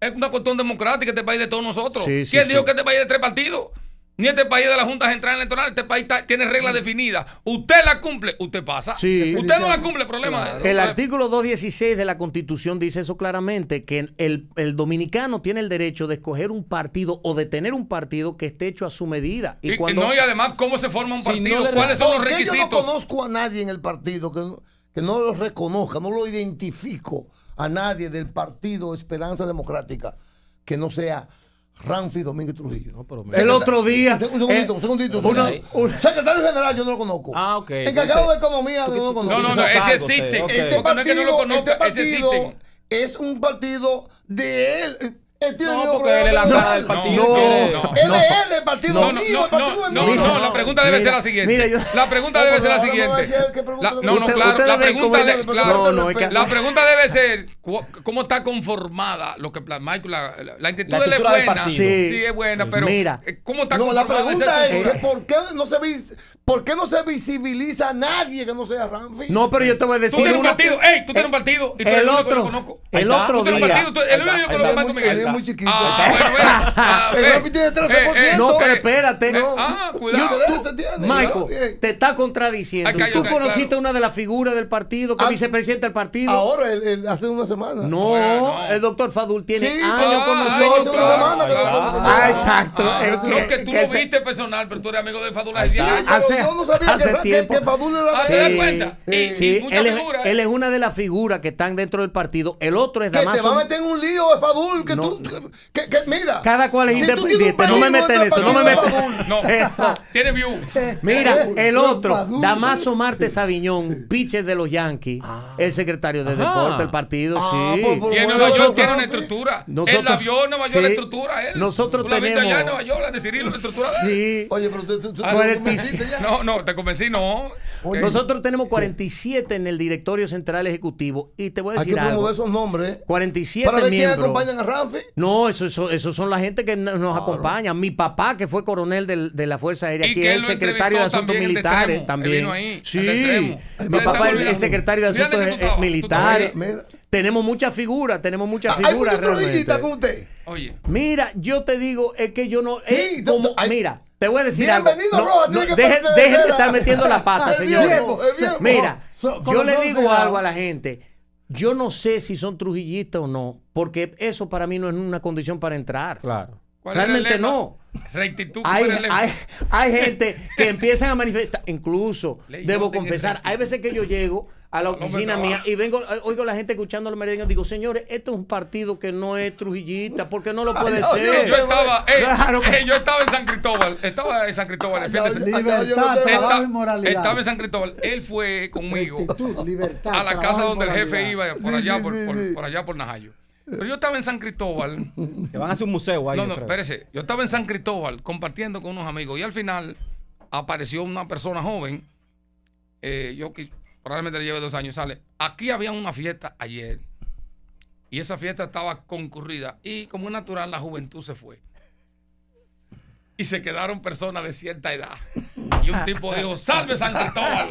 es una cuestión democrática este país de todos nosotros. ¿Quién dijo que este país es de tres partidos? Ni este país de la Junta Central Electoral, este país tiene reglas mm. definidas. Usted la cumple, usted pasa. Usted no la cumple, problema. el artículo 216 de la Constitución dice eso claramente, que el, dominicano tiene el derecho de escoger un partido o de tener un partido que esté hecho a su medida. Y, y además, ¿cómo se forma un partido? ¿Cuáles son los requisitos? Yo no conozco a nadie en el partido que que no lo reconozca, no lo identifico a nadie del partido Esperanza Democrática que no sea Ramfi Domínguez Trujillo. el otro día. Un segundito, eh, un segundito. un secretario general yo no lo conozco. Ah, ok. Encargado de economía yo no lo conozco. No, no, no, ese existe. Este eh, partido, es que no lo este partido este es un partido de él. No, porque él es la cara del partido. No, él es él, el partido no, mío, el partido no, mío. No, la pregunta debe ser la siguiente. la pregunta debe ser la siguiente. No, no, claro, la pregunta, de, la pregunta debe ser cómo está conformada lo que Michael, la, la, actitud de él es buena. Sí, es buena, pero ¿cómo está conformada? No, la pregunta es que ¿por qué no se por qué no se visibiliza a nadie que no sea Ramfi? No, pero yo te voy a decir. Tú tienes un partido, ey, tú tienes un partido y tú el otro, el otro día. El otro El muy chiquito. Ah, ah, ah, el Rappi tiene 13%. no, pero espérate. Ah, cuidado. Michael, te está contradiciendo. tú conociste una de las figuras del partido, que es vicepresidente del partido. Ahora, hace una semana. No, el doctor Fadul tiene sí, años con nosotros. Hace una semana que Ah, exacto. Es que, que tú lo viste personal, pero tú eres amigo de Fadul hace tiempo Yo no sabía que, Fadul era... ¿Te das cuenta? Sí, ¿eh? él es una de las figuras que están dentro del partido. El otro es Damaso. Que te va a meter en un lío, Fadul, que tú que, que mira. Cada cual es si independiente. No me metes en eso. No me metes. Eh, no. Tiene view. Mira, eh, el otro, Damaso Marte Sabiñón, pitcher de los Yankees, ah. el secretario de deporte del partido, ah, sí. Pues, pues, y en Nueva York tiene una estructura. Él la vio Nueva York la estructura. Él. Nosotros tenemos. allá en Nueva York, la de Cirilo, la estructura Sí. Oye, pero tú, ah, No, no, te convencí, no. Nosotros tenemos 47 en el directorio central ejecutivo y te voy a decir Hay que promover esos nombres. 47 para ver miembros. quién acompañan a Ramfi. No, eso, eso, son la gente que nos acompaña. Mi papá, que fue coronel de, la Fuerza Aérea, y que es el secretario de Asuntos Militares también. sí, mi papá es secretario de Asuntos Militares. Tenemos muchas figuras, tenemos muchas ah, figuras. con usted. Mira, yo te digo, es que yo no. como, mira, te voy a decir algo. dejen, de, estar metiendo la pata, señor. Mira, yo le digo algo a la gente. Yo no sé si son trujillistas o no, porque eso para mí no es una condición para entrar. Claro. Realmente no. Hay, hay, gente que empiezan a manifestar. Incluso, debo confesar, hay veces que yo llego a la oficina mía ah. y vengo, eh, oigo a la gente escuchando los merengues digo, señores, esto es un partido que no es Trujillita, porque no lo puede ser. Yo, estaba, eh, eh, yo estaba en San Cristóbal, estaba en San Cristóbal. estaba, en San Cristóbal, él fue conmigo a la casa donde el jefe iba, por, allá, por allá por Najayo. Pero yo estaba en San Cristóbal. van a hacer un museo ahí. No, no, espérese. Yo estaba en San Cristóbal compartiendo con unos amigos y al final apareció una persona joven. Eh, yo que probablemente le lleve dos años, sale. Aquí había una fiesta ayer y esa fiesta estaba concurrida y como es natural la juventud se fue. Y se quedaron personas de cierta edad. Y un tipo dijo, salve San Cristóbal.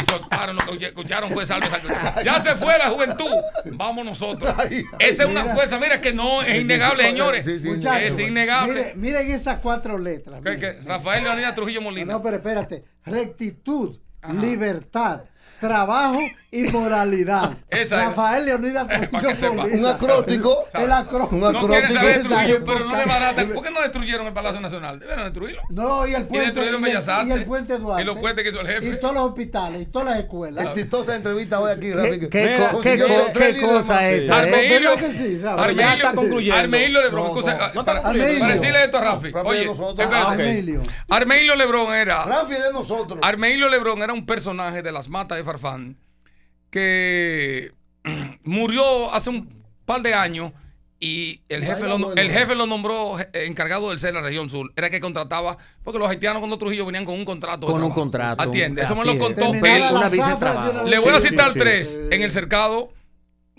Y soltaron, lo que escucharon fue pues, salve San Cristóbal. Ya se fue la juventud, vamos nosotros. Esa es una fuerza, mira que no es innegable, señores. es innegable. Miren, esas cuatro letras. Rafael Leonidas Trujillo Molina. No, pero espérate, rectitud, libertad trabajo y moralidad. Rafael Leonidas eh, Trujillo Un acrótico. El acróstico. No pero ¿Por qué no destruyeron el Palacio Nacional? Deben destruirlo. No, y el puente. Y destruyeron Y el puente Eduardo? Y los puentes que hizo el jefe. Y todos los hospitales, y todas las escuelas. Exitosa entrevista hoy aquí, Rafi. ¿Qué, cosa es esa? Armelio Ya está concluyendo. Lebrón. Para decirle esto a Rafi. Oye, Armelio. Armelio Lebrón era. Rafi de nosotros. Armelio Lebrón era un personaje de las matas de Farfán, que murió hace un par de años y el jefe, lo, el jefe lo nombró eh, encargado del ser la región sur. Era que contrataba, porque los haitianos cuando Trujillo venían con un contrato. Con un contrato. Atiende, eso me lo contó Le voy a citar tres. En el cercado,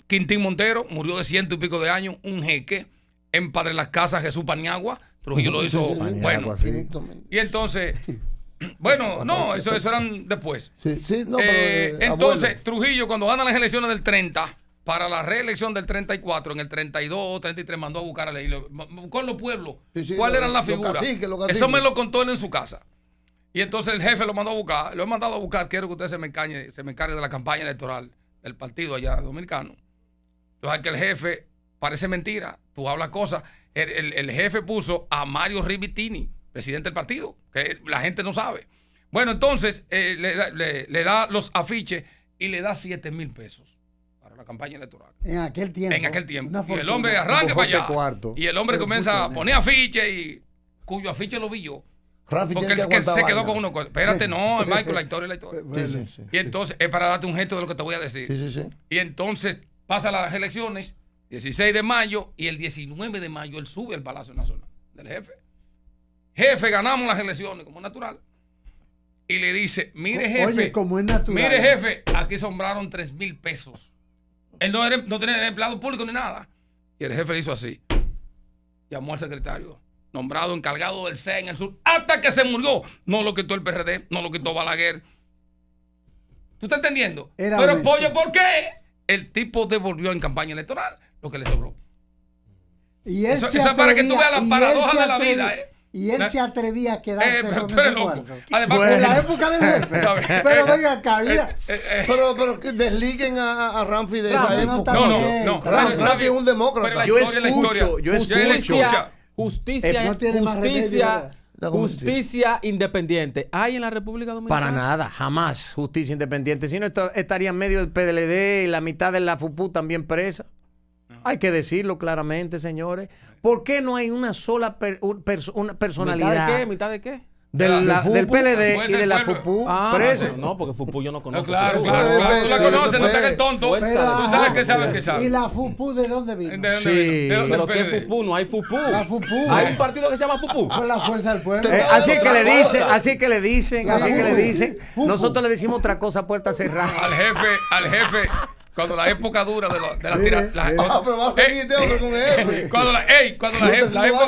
Quintín Montero murió de ciento y pico de años, un jeque. En Padre Las Casas, Jesús Paniagua. Trujillo lo hizo bueno. Y entonces, Bueno, no, eso, eso eran después. Sí, sí, eh, eh, entonces, Trujillo, cuando gana las elecciones del 30, para la reelección del 34, en el 32 33, mandó a buscar a ley. Con los pueblos. cuál eran las figuras? Eso me lo contó él en su casa. Y entonces el jefe lo mandó a buscar. Lo he mandado a buscar. Quiero que usted se me encargue, se me encargue de la campaña electoral del partido allá dominicano. Entonces, que el jefe, parece mentira, tú hablas cosas. El, jefe puso a Mario Ribitini presidente del partido, que la gente no sabe. Bueno, entonces eh, le, da, le, da los afiches y le da 7 mil pesos para la campaña electoral. En aquel tiempo. En aquel tiempo. y el hombre arranca para allá. y el hombre comienza a poner afiches y cuyo afiche lo vi yo. porque él se quedó con uno. Espérate, no, Michael, la historia, la historia. Pues, y entonces, es para darte un gesto de lo que te voy a decir. Y entonces pasan las elecciones, 16 de mayo, y el 19 de mayo él sube al Palacio Nacional del jefe jefe, ganamos las elecciones, como natural. Y le dice, mire jefe, como es natural. mire ¿eh? jefe, aquí sombraron 3 mil pesos. Él no, era, tenía empleado público ni nada. Y el jefe le hizo así. Llamó al secretario, nombrado encargado del CEN en el sur, hasta que se murió. No lo quitó el PRD, no lo quitó Balaguer. ¿Tú estás entendiendo? Pero Pollo, ¿por qué? El tipo devolvió en campaña electoral lo que le sobró. Y eso, para que tú veas las paradojas de la vida. Eh. Y él se atrevía a quedarse en eh, con ese cuarto. en la época de jefe. pero venga, eh, eh, cabía. pero, pero que a, a Ramfi de esa no época. No, no, es un demócrata. Yo escucho, yo escucho. Justicia, justicia, justicia independiente. ¿Hay en la República Dominicana? Para nada, jamás justicia independiente. Si no, estaría en medio del PDLD y la mitad de la FUPU también presa. Hay que decirlo claramente, señores. ¿Por qué no hay una sola personalidad? ¿Mitad de qué? ¿Mitad de qué? del, PLD y de la FUPU. Ah, No, porque FUPU yo no ah, conozco. claro, claro, Tú la conoces, no seas tonto. tú sabes que sabes que sabes. ¿Y la FUPU de dónde viene? sí. ¿De Pero qué FUPU, no hay FUPU. La Hay un partido que se llama FUPU. Con la fuerza del pueblo. Eh, así que le dicen, así que le dicen, así que le dicen. Nosotros le decimos otra cosa puerta cerrada. Al jefe, al jefe cuando la época dura de, de La, ah, Cuando la, ey, cuando la, época,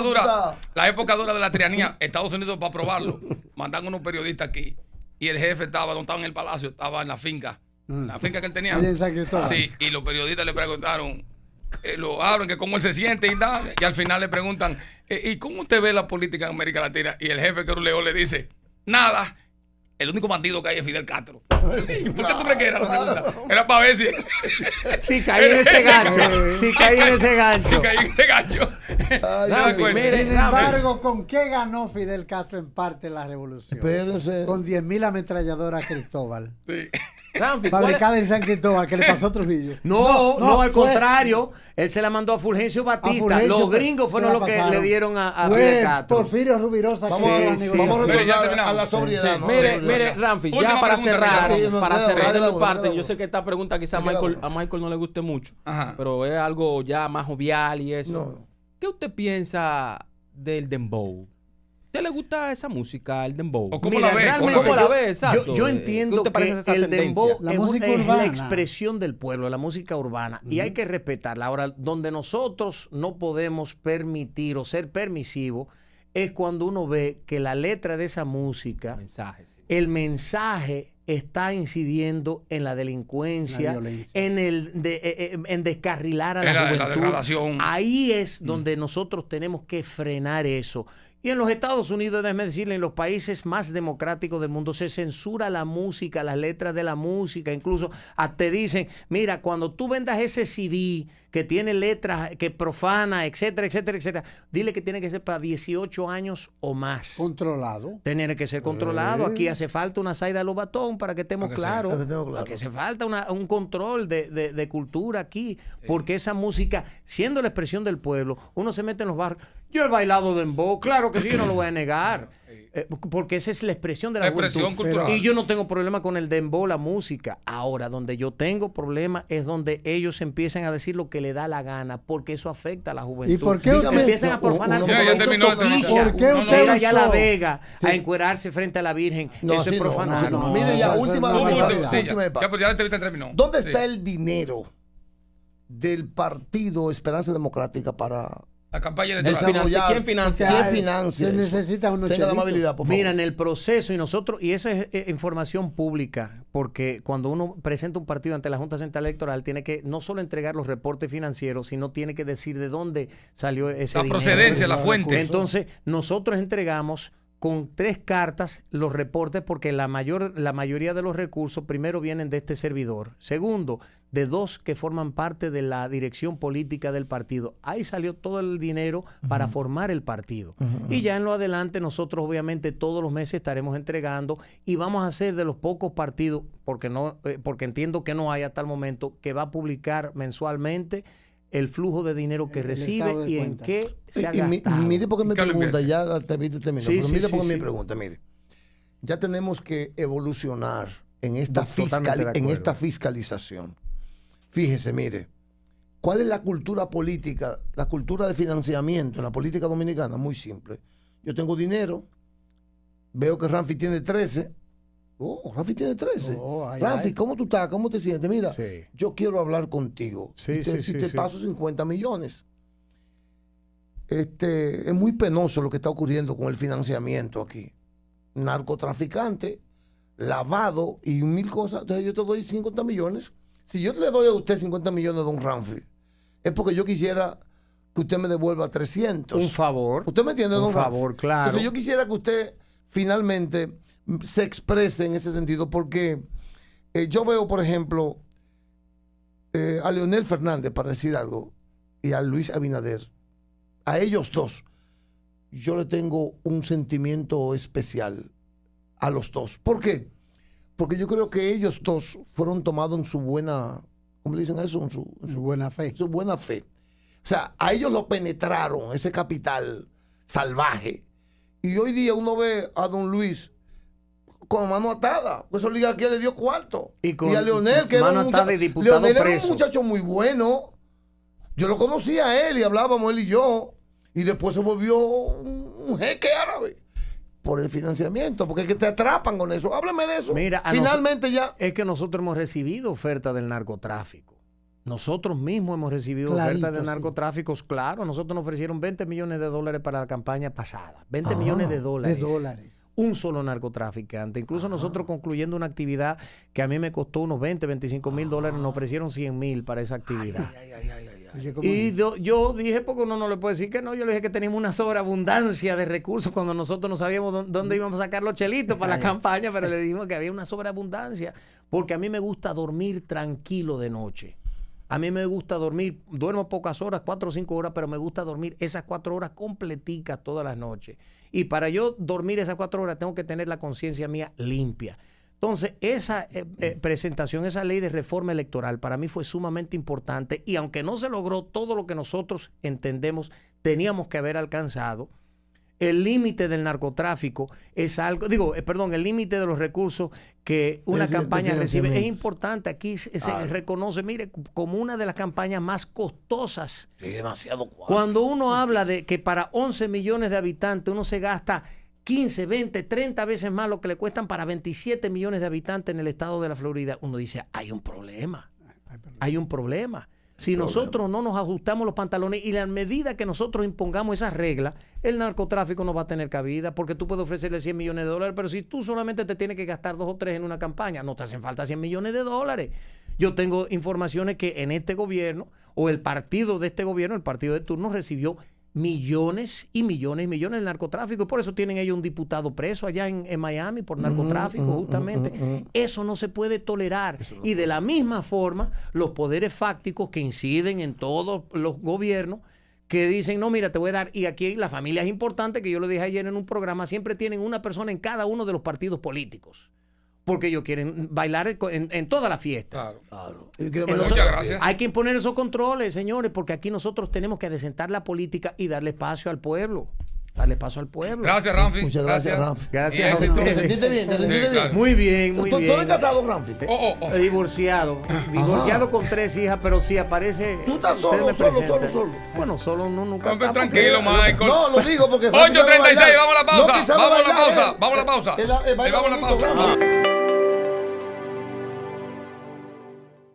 dura, la época dura de la tiranía, Estados Unidos para probarlo, mandan unos periodistas aquí y el jefe estaba, no estaba en el palacio, estaba en la finca, la mm. finca que él tenía. y los periodistas le preguntaron, eh, lo hablan, que cómo él se siente y tal, y al final le preguntan, eh, ¿y cómo usted ve la política en América Latina? Y el jefe que le dice, nada el único bandido que hay es Fidel Castro. ¿Por qué tú crees que era la pregunta? Era para ver si. Si caí en ese gancho. Si caí en ese gancho. Si caí en ese gancho sin embargo, ¿con qué ganó Fidel Castro en parte la revolución? con Con 10.000 ametralladoras Cristóbal. Sí. fabricada en San Cristóbal, que le pasó a Trujillo. No, no, al contrario. Él se la mandó a Fulgencio Batista. los gringos fueron los que le dieron a, Fidel Castro. Porfirio Rubirosa. Vamos, a, sí, a la sobriedad. mire, mire, Ramfi, ya para cerrar, para cerrar de parte, yo sé que esta pregunta quizás a Michael, no le guste mucho, pero es algo ya más jovial y eso. ¿Qué usted piensa del dembow? ¿Te le gusta esa música, el dembow? ¿O como la ve? la yo, Yo, entiendo que el dembow es, música la expresión del pueblo, la música urbana, y hay que respetarla. Ahora, donde nosotros no podemos permitir o ser permisivos es cuando uno ve que la letra de esa música, mensaje, el mensaje está incidiendo en la delincuencia, en el de, eh, eh, en descarrilar a la, juventud. Ahí es mm. donde nosotros tenemos que frenar eso. Y en los Estados Unidos, déjeme decirle, en los países más democráticos del mundo se censura la música, las letras de la música, incluso te dicen, mira, cuando tú vendas ese CD que tiene letras, que profana, etcétera, etcétera, etcétera, dile que tiene que ser para 18 años o más. Controlado. Tiene que ser controlado. Aquí eh. hace falta una saída a los batón para que estemos claros. Para que, claro. hace falta un control de, cultura aquí, porque esa música, siendo la expresión del pueblo, uno se mete en los barrios. Yo he bailado dembow, claro que sí, yo no lo voy a negar. Eh, porque esa es la expresión de la, la Y yo no tengo problema con el dembow, la música. Ahora, donde yo tengo problema es donde ellos empiezan a decir lo que le da la gana, porque eso afecta a la juventud. ¿Y por qué empiezan a profanar ya, ¿Por qué La Vega a encuerarse frente a la Virgen? No, eso es profanar. No, no, mire, ya, última, ¿Dónde está el dinero del partido Esperanza Democrática para campaña electoral. ¿Quién financia? ¿Quién financia? Se necesita amabilidad, Mira, en el proceso, y nosotros, y esa es eh, información pública, porque cuando uno presenta un partido ante la Junta Central Electoral, tiene que no solo entregar los reportes financieros, sino tiene que decir de dónde salió ese dinero. La procedencia, la fuente. Entonces, nosotros entregamos con tres cartas los reportes porque la, mayor, la mayoría de los recursos primero vienen de este servidor, segundo, de dos que forman parte de la dirección política del partido. Ahí salió todo el dinero para formar el partido. Y ya en lo adelante nosotros obviamente todos los meses estaremos entregando y vamos a ser de los pocos partidos, porque, no, eh, porque entiendo que no hay hasta el momento, que va a publicar mensualmente el flujo de dinero que recibe y en qué se ha mire por qué me pregunta, ya mire pregunta, mire. Ya tenemos que evolucionar en esta, fiscal, en esta fiscalización. Fíjese, mire, ¿cuál es la cultura política, la cultura de financiamiento en la política dominicana? Muy simple. Yo tengo dinero, veo que Ramfi tiene 13, Oh, Rafi tiene 13. Oh, ¿cómo tú estás? ¿Cómo te sientes? Mira, yo quiero hablar contigo. Sí, te, sí, paso 50 millones. Este, es muy penoso lo que está ocurriendo con el financiamiento aquí. Narcotraficante, lavado y mil cosas. Entonces yo te doy 50 millones. Si yo le doy a usted 50 millones, don Ramfi, es porque yo quisiera que usted me devuelva 300. Un favor. ¿Usted me entiende, don don Un favor, claro. Entonces yo quisiera que usted finalmente se exprese en ese sentido, porque eh, yo veo, por ejemplo, eh, a Leonel Fernández, para decir algo, y a Luis Abinader, a ellos dos, yo le tengo un sentimiento especial a los dos. ¿Por qué? Porque yo creo que ellos dos fueron tomados en su buena, ¿cómo le dicen a eso? En su, buena fe. Su buena fe. O sea, a ellos lo penetraron, ese capital salvaje. Y hoy día uno ve a don Luis con mano atada. Pues eso que le dio cuarto. Y, a Leonel, que era, un muchacho, muchacho muy bueno. Yo lo conocía a él y hablábamos él y yo. Y después se volvió un, jeque árabe por el financiamiento, porque es que te atrapan con eso. Háblame de eso. Mira, finalmente ya. Es que nosotros hemos recibido oferta del narcotráfico. Nosotros mismos hemos recibido oferta ofertas de narcotráficos, claro. Nosotros nos ofrecieron 20 millones de dólares para la campaña pasada. 20 ah, millones De dólares un solo narcotraficante. Incluso nosotros concluyendo una actividad que a mí me costó unos 20, 25 mil dólares, nos ofrecieron 100 mil para esa actividad. y yo, dije, porque uno no le puede decir que no, yo le dije que tenemos una sobreabundancia de recursos cuando nosotros no sabíamos dónde íbamos a sacar los chelitos para la campaña, pero le dijimos que había una sobreabundancia, porque a mí me gusta dormir tranquilo de noche. A mí me gusta dormir, duermo pocas horas, cuatro o cinco horas, pero me gusta dormir esas cuatro horas completicas todas las noches. Y para yo dormir esas cuatro horas tengo que tener la conciencia mía limpia. Entonces, esa eh, eh, presentación, esa ley de reforma electoral para mí fue sumamente importante y aunque no se logró todo lo que nosotros entendemos teníamos que haber alcanzado, el límite del narcotráfico es algo, digo, eh, perdón, el límite de los recursos que una campaña recibe es importante. Aquí se, ah. reconoce, mire, como una de las campañas más costosas. Es demasiado Cuando uno habla de que para 11 millones de habitantes uno se gasta 15, 20, 30 veces más lo que le cuestan para 27 millones de habitantes en el estado de la Florida, uno dice, hay un problema. Hay un problema. Si nosotros no nos ajustamos los pantalones y la medida que nosotros impongamos esas reglas, el narcotráfico no va a tener cabida porque tú puedes ofrecerle 100 millones de dólares, pero si tú solamente te tienes que gastar dos o tres en una campaña, no te hacen falta 100 millones de dólares. Yo tengo informaciones que en este gobierno o el partido de este gobierno, el partido de turno, recibió millones y millones y millones de narcotráfico. Y por eso tienen ellos un diputado preso allá en, Miami por narcotráfico, justamente. eso no se puede tolerar. y de la misma forma, los poderes fácticos que inciden en todos los gobiernos que dicen, no, mira, te voy a dar, y aquí la familia es importante, que yo lo dije ayer en un programa, siempre tienen una persona en cada uno de los partidos políticos porque ellos quieren bailar en, toda la fiesta. Claro. claro. Muchas gracias. Hay que imponer esos controles, señores, porque aquí nosotros tenemos que adecentar la política y darle espacio al pueblo. Darle paso al pueblo. Gracias, Ramfi. Muchas gracias, Ramfi. Gracias. Ramfi. ¿Te sentiste bien? Muy bien, muy bien. casado, Ramfi? Oh, oh, oh. Eh, divorciado. Divorciado con tres hijas, pero sí aparece... Tú estás solo, solo, solo, solo. Bueno, solo no, nunca. No, tranquilo, Michael. No, lo digo porque... 8.36, eh. vamos a la pausa. vamos a la pausa. Vamos a ah. la pausa. Vamos a la pausa.